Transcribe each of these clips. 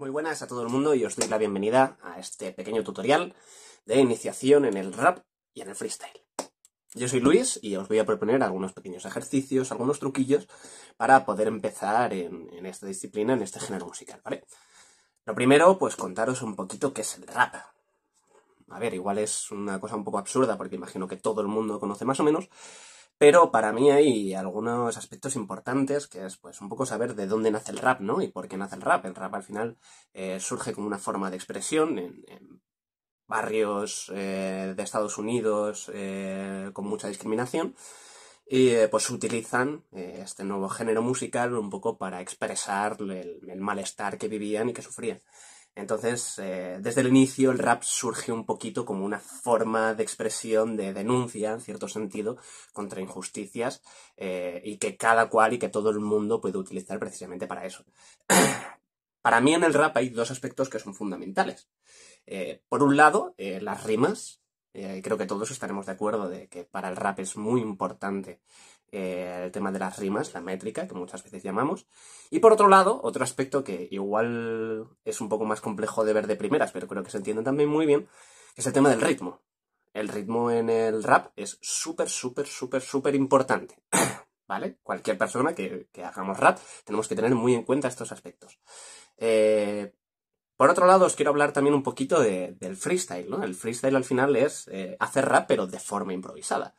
Muy buenas a todo el mundo y os doy la bienvenida a este pequeño tutorial de iniciación en el rap y en el freestyle. Yo soy Luis y os voy a proponer algunos pequeños ejercicios, algunos truquillos para poder empezar en, esta disciplina, en este género musical, ¿vale? Lo primero, pues contaros un poquito qué es el rap. A ver, igual es una cosa un poco absurda porque imagino que todo el mundo conoce más o menos, pero para mí hay algunos aspectos importantes, que es pues un poco saber de dónde nace el rap, ¿no? Y por qué nace el rap. El rap al final eh, surge como una forma de expresión en, barrios eh, de Estados Unidos eh, con mucha discriminación. Y pues utilizan este nuevo género musical un poco para expresar el malestar que vivían y que sufrían. Entonces, eh, desde el inicio el rap surge un poquito como una forma de expresión, de denuncia, en cierto sentido, contra injusticias eh, y que cada cual y que todo el mundo puede utilizar precisamente para eso. para mí en el rap hay dos aspectos que son fundamentales. Eh, por un lado, las rimas. creo que todos estaremos de acuerdo de que para el rap es muy importante eh, el tema de las rimas, la métrica, que muchas veces llamamos. Y por otro lado, otro aspecto que igual es un poco más complejo de ver de primeras, pero creo que se entiende también muy bien, es el tema del ritmo. El ritmo en el rap es súper, súper, súper, súper importante. ¿Vale? Cualquier persona que, hagamos rap, tenemos que tener muy en cuenta estos aspectos. Eh, por otro lado, os quiero hablar también un poquito del freestyle, ¿no? El freestyle al final es eh, hacer rap, pero de forma improvisada.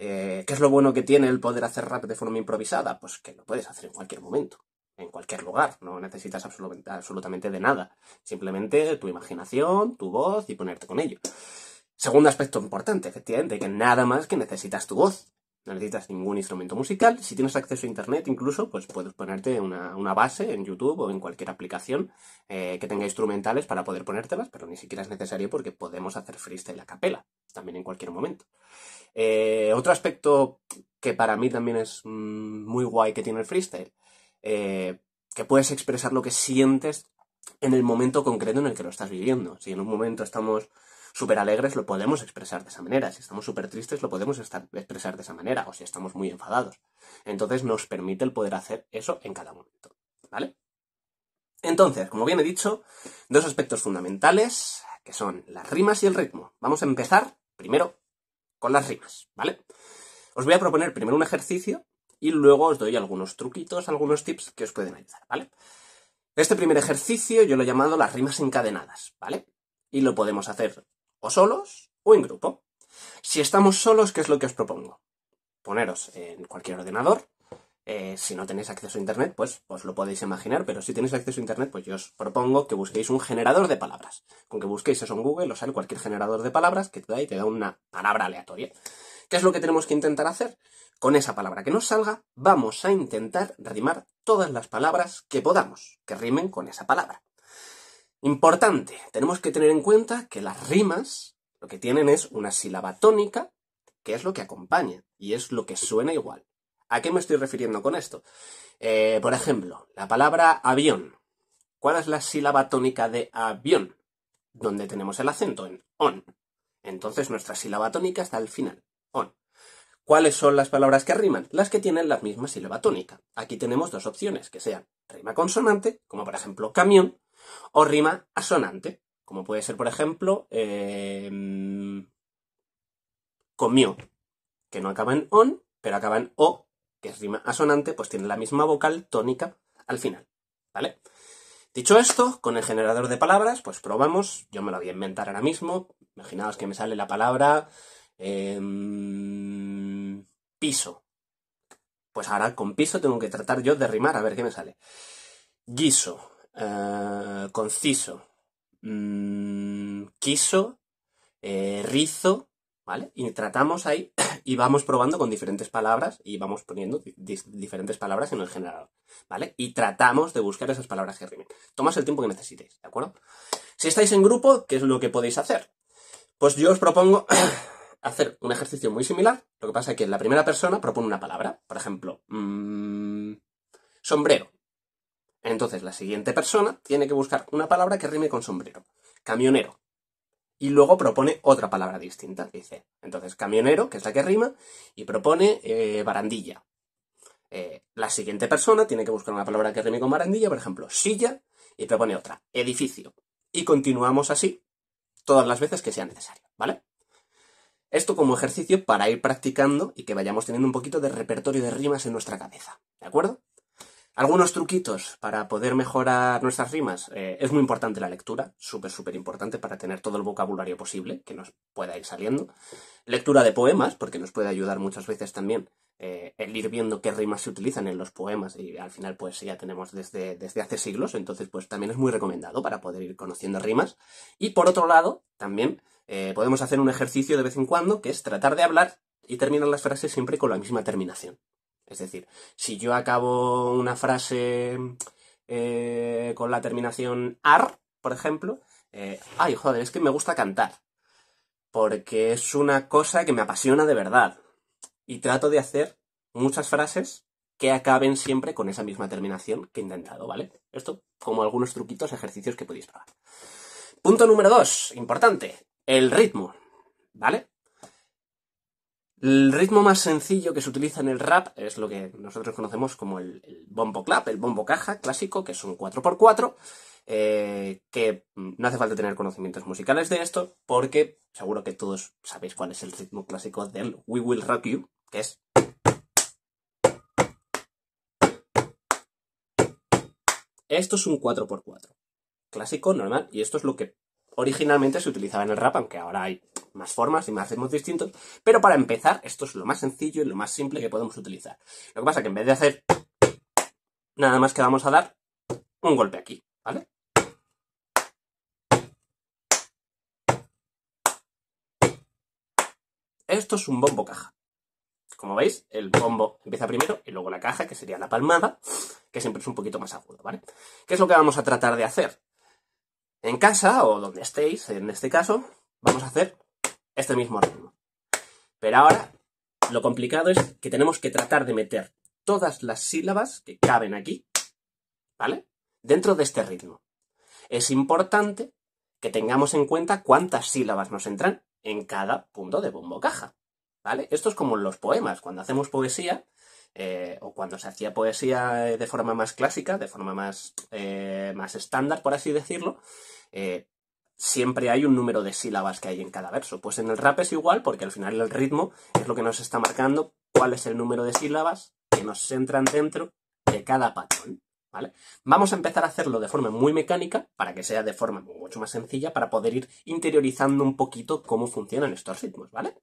Eh, ¿Qué es lo bueno que tiene el poder hacer rap de forma improvisada? Pues que lo puedes hacer en cualquier momento, en cualquier lugar, no necesitas absolutamente absolutamente de nada, simplemente tu imaginación, tu voz y ponerte con ello. Segundo aspecto importante, efectivamente, que nada más que necesitas tu voz. No necesitas ningún instrumento musical. Si tienes acceso a internet, incluso, pues puedes ponerte una, base en YouTube o en cualquier aplicación eh, que tenga instrumentales para poder ponértelas, pero ni siquiera es necesario porque podemos hacer freestyle a capela, también en cualquier momento. Eh, otro aspecto que para mí también es mm, muy guay que tiene el freestyle, eh, que puedes expresar lo que sientes en el momento concreto en el que lo estás viviendo. Si en un momento estamos súper alegres lo podemos expresar de esa manera, si estamos súper tristes lo podemos estar, expresar de esa manera o si estamos muy enfadados. Entonces nos permite el poder hacer eso en cada momento, ¿vale? Entonces, como bien he dicho, dos aspectos fundamentales que son las rimas y el ritmo. Vamos a empezar primero con las rimas, ¿vale? Os voy a proponer primero un ejercicio y luego os doy algunos truquitos, algunos tips que os pueden ayudar, ¿vale? Este primer ejercicio yo lo he llamado las rimas encadenadas, ¿vale? Y lo podemos hacer o solos o en grupo. Si estamos solos, ¿qué es lo que os propongo? Poneros en cualquier ordenador. Eh, si no tenéis acceso a Internet, pues os lo podéis imaginar, pero si tenéis acceso a Internet, pues yo os propongo que busquéis un generador de palabras. Con que busquéis eso en Google o sale cualquier generador de palabras que te da y te da una palabra aleatoria. ¿Qué es lo que tenemos que intentar hacer? Con esa palabra que nos salga, vamos a intentar rimar todas las palabras que podamos, que rimen con esa palabra. Importante, tenemos que tener en cuenta que las rimas lo que tienen es una sílaba tónica, que es lo que acompaña y es lo que suena igual. ¿A qué me estoy refiriendo con esto? Eh, por ejemplo, la palabra avión. ¿Cuál es la sílaba tónica de avión? Donde tenemos el acento en on. Entonces nuestra sílaba tónica está al final, on. ¿Cuáles son las palabras que riman? Las que tienen la misma sílaba tónica. Aquí tenemos dos opciones, que sean rima consonante, como por ejemplo camión, o rima asonante, como puede ser, por ejemplo, eh, comió, que no acaba en on, pero acaba en o, que es rima asonante, pues tiene la misma vocal tónica al final. ¿Vale? Dicho esto, con el generador de palabras, pues probamos. Yo me lo voy a inventar ahora mismo. Imaginaos que me sale la palabra em, piso. Pues ahora con piso tengo que tratar yo de rimar a ver qué me sale. Guiso. Eh, conciso, mm, quiso, eh, rizo, ¿vale? Y tratamos ahí y vamos probando con diferentes palabras y vamos poniendo diferentes palabras en el generador, ¿vale? Y tratamos de buscar esas palabras que rimen. Tomas el tiempo que necesitéis, ¿de acuerdo? Si estáis en grupo, ¿qué es lo que podéis hacer? Pues yo os propongo hacer un ejercicio muy similar. Lo que pasa es que la primera persona propone una palabra. Por ejemplo, mm, sombrero. Entonces la siguiente persona tiene que buscar una palabra que rime con sombrero. Camionero. Y luego propone otra palabra distinta, dice. Entonces camionero, que es la que rima, y propone eh, barandilla. Eh, la siguiente persona tiene que buscar una palabra que rime con barandilla, por ejemplo, silla, y propone otra, edificio. Y continuamos así todas las veces que sea necesario, ¿vale? Esto como ejercicio para ir practicando y que vayamos teniendo un poquito de repertorio de rimas en nuestra cabeza, ¿de acuerdo? Algunos truquitos para poder mejorar nuestras rimas. Eh, es muy importante la lectura, súper, súper importante para tener todo el vocabulario posible que nos pueda ir saliendo. Lectura de poemas, porque nos puede ayudar muchas veces también eh, el ir viendo qué rimas se utilizan en los poemas y al final pues ya tenemos desde, hace siglos, entonces pues también es muy recomendado para poder ir conociendo rimas. Y por otro lado, también eh, podemos hacer un ejercicio de vez en cuando que es tratar de hablar y terminar las frases siempre con la misma terminación. Es decir, si yo acabo una frase eh, con la terminación ar, por ejemplo, eh, ay, joder, es que me gusta cantar, porque es una cosa que me apasiona de verdad. Y trato de hacer muchas frases que acaben siempre con esa misma terminación que he intentado, ¿vale? Esto como algunos truquitos, ejercicios que podéis probar. Punto número dos, importante, el ritmo, ¿vale? El ritmo más sencillo que se utiliza en el rap es lo que nosotros conocemos como el, bombo clap, el bombo caja clásico, que es un 4x4, eh, que no hace falta tener conocimientos musicales de esto, porque seguro que todos sabéis cuál es el ritmo clásico del We Will Rock You, que es... Esto es un 4x4, clásico, normal, y esto es lo que originalmente se utilizaba en el rap, aunque ahora hay más formas y más ritmos distintos, pero para empezar, esto es lo más sencillo y lo más simple que podemos utilizar. Lo que pasa es que en vez de hacer nada más que vamos a dar un golpe aquí, ¿vale? Esto es un bombo caja. Como veis, el bombo empieza primero y luego la caja, que sería la palmada, que siempre es un poquito más agudo, ¿vale? ¿Qué es lo que vamos a tratar de hacer? En casa, o donde estéis, en este caso, vamos a hacer este mismo ritmo. Pero ahora lo complicado es que tenemos que tratar de meter todas las sílabas que caben aquí, ¿vale? Dentro de este ritmo. Es importante que tengamos en cuenta cuántas sílabas nos entran en cada punto de bombo caja, ¿vale? Esto es como en los poemas. Cuando hacemos poesía, eh, o cuando se hacía poesía eh, de forma más clásica, de forma más, eh, más estándar, por así decirlo, siempre hay un número de sílabas que hay en cada verso. Pues en el rap es igual, porque al final el ritmo es lo que nos está marcando cuál es el número de sílabas que nos entran dentro de cada patrón. ¿Vale? Vamos a empezar a hacerlo de forma muy mecánica, para que sea de forma mucho más sencilla, para poder ir interiorizando un poquito cómo funcionan estos ritmos, ¿vale?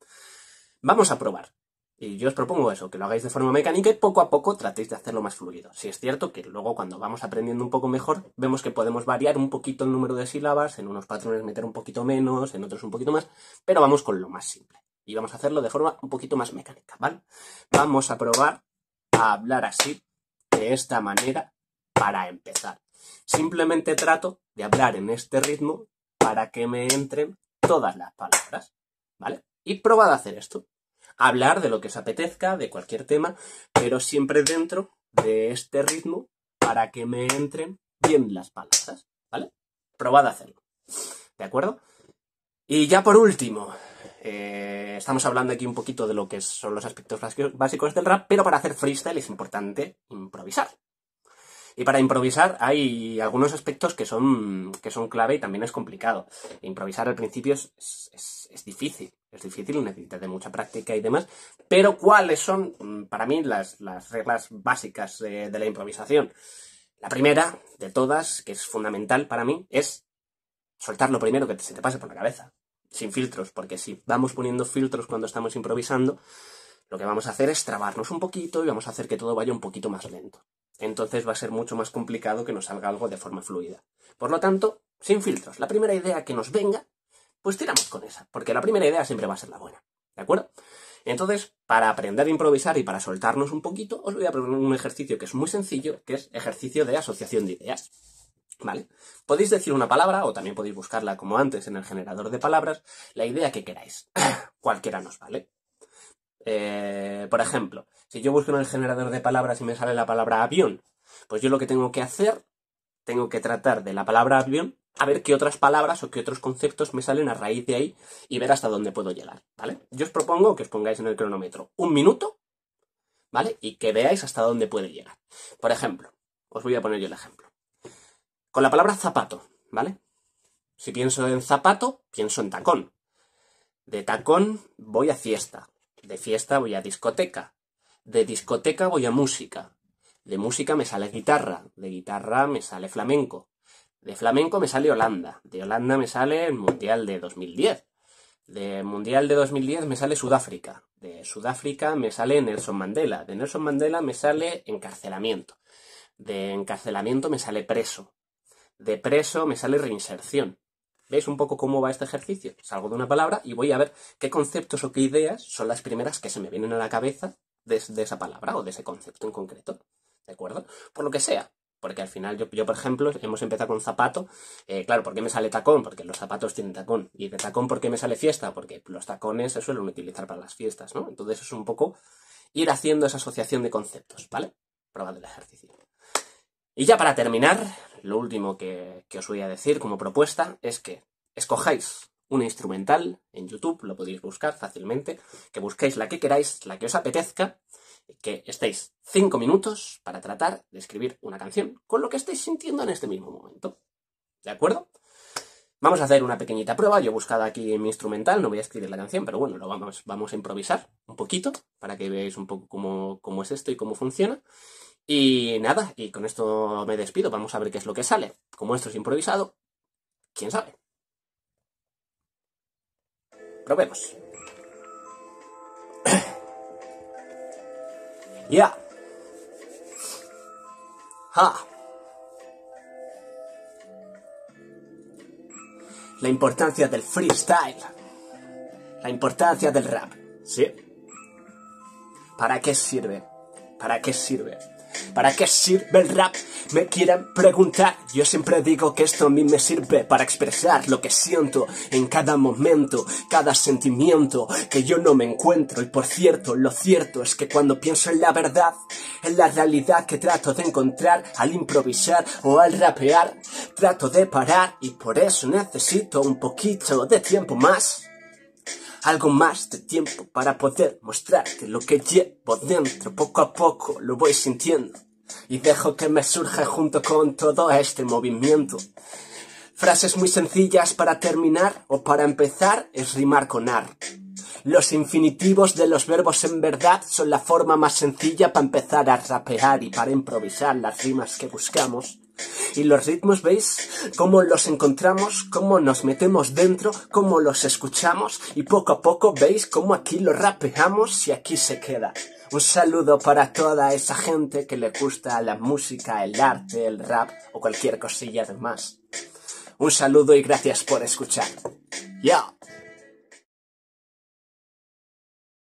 Vamos a probar. Y yo os propongo eso, que lo hagáis de forma mecánica y poco a poco tratéis de hacerlo más fluido. Si es cierto que luego cuando vamos aprendiendo un poco mejor, vemos que podemos variar un poquito el número de sílabas, en unos patrones meter un poquito menos, en otros un poquito más, pero vamos con lo más simple. Y vamos a hacerlo de forma un poquito más mecánica, ¿vale? Vamos a probar a hablar así, de esta manera, para empezar. Simplemente trato de hablar en este ritmo para que me entren todas las palabras, ¿vale? Y probad a hacer esto hablar de lo que os apetezca, de cualquier tema, pero siempre dentro de este ritmo para que me entren bien las palabras, ¿vale? Probad a hacerlo, ¿de acuerdo? Y ya por último, eh, estamos hablando aquí un poquito de lo que son los aspectos básicos del rap, pero para hacer freestyle es importante improvisar, y para improvisar hay algunos aspectos que son, que son clave y también es complicado. Improvisar al principio es, es, es difícil, es difícil, necesitas de mucha práctica y demás, pero ¿cuáles son mm, para mí las, reglas básicas de la improvisación? La primera de todas, que es fundamental para mí, es soltar lo primero que se te pase por la cabeza, sin filtros, porque si vamos poniendo filtros cuando estamos improvisando, lo que vamos a hacer es trabarnos un poquito y vamos a hacer que todo vaya un poquito más lento entonces va a ser mucho más complicado que nos salga algo de forma fluida. Por lo tanto, sin filtros, la primera idea que nos venga, pues tiramos con esa, porque la primera idea siempre va a ser la buena. ¿De acuerdo? Entonces, para aprender a improvisar y para soltarnos un poquito, os voy a proponer un ejercicio que es muy sencillo, que es ejercicio de asociación de ideas. ¿Vale? Podéis decir una palabra o también podéis buscarla como antes en el generador de palabras, la idea que queráis. Cualquiera nos vale. Eh, por ejemplo, si yo busco en el generador de palabras y me sale la palabra avión, pues yo lo que tengo que hacer, tengo que tratar de la palabra avión a ver qué otras palabras o qué otros conceptos me salen a raíz de ahí y ver hasta dónde puedo llegar, ¿vale? Yo os propongo que os pongáis en el cronómetro un minuto, ¿vale? Y que veáis hasta dónde puede llegar. Por ejemplo, os voy a poner yo el ejemplo. Con la palabra zapato, ¿vale? Si pienso en zapato, pienso en tacón. De tacón voy a fiesta. De fiesta voy a discoteca. De discoteca voy a música. De música me sale guitarra. De guitarra me sale flamenco. De flamenco me sale Holanda. De Holanda me sale el Mundial de 2010. De Mundial de 2010 me sale Sudáfrica. De Sudáfrica me sale Nelson Mandela. De Nelson Mandela me sale encarcelamiento. De encarcelamiento me sale preso. De preso me sale reinserción. ¿Veis un poco cómo va este ejercicio? Salgo de una palabra y voy a ver qué conceptos o qué ideas son las primeras que se me vienen a la cabeza de, esa palabra o de ese concepto en concreto. ¿De acuerdo? Por lo que sea. Porque al final, yo, por ejemplo, hemos empezado con zapato. Eh, claro, ¿por qué me sale tacón? Porque los zapatos tienen tacón. ¿Y de tacón por qué me sale fiesta? Porque los tacones se suelen utilizar para las fiestas, ¿no? Entonces es un poco ir haciendo esa asociación de conceptos, ¿vale? Prueba del ejercicio. Y ya para terminar, lo último que, os voy a decir como propuesta es que escojáis una instrumental en YouTube, lo podéis buscar fácilmente, que busquéis la que queráis, la que os apetezca, que estéis cinco minutos para tratar de escribir una canción con lo que estáis sintiendo en este mismo momento. ¿De acuerdo? Vamos a hacer una pequeñita prueba. Yo he buscado aquí mi instrumental, no voy a escribir la canción, pero bueno, lo vamos, vamos a improvisar un poquito para que veáis un poco cómo es esto y cómo funciona. Y nada, y con esto me despido. Vamos a ver qué es lo que sale. Como esto es improvisado, quién sabe. Probemos. ya. La importancia del freestyle. La importancia del rap. ¿Sí? ¿Para qué sirve? ¿Para qué sirve? ¿Para qué sirve el rap? Me quieren preguntar. Yo siempre digo que esto a mí me sirve para expresar lo que siento en cada momento, cada sentimiento que yo no me encuentro. Y por cierto, lo cierto es que cuando pienso en la verdad, en la realidad que trato de encontrar al improvisar o al rapear, trato de parar y por eso necesito un poquito de tiempo más algo más de tiempo para poder mostrarte lo que llevo dentro. Poco a poco lo voy sintiendo y dejo que me surja junto con todo este movimiento. Frases muy sencillas para terminar o para empezar es rimar con ar. Los infinitivos de los verbos en verdad son la forma más sencilla para empezar a rapear y para improvisar las rimas que buscamos y los ritmos, ¿veis? Cómo los encontramos, cómo nos metemos dentro, cómo los escuchamos y poco a poco, ¿veis? Cómo aquí lo rapeamos y aquí se queda. Un saludo para toda esa gente que le gusta la música, el arte, el rap o cualquier cosilla de más. Un saludo y gracias por escuchar. ¡Ya!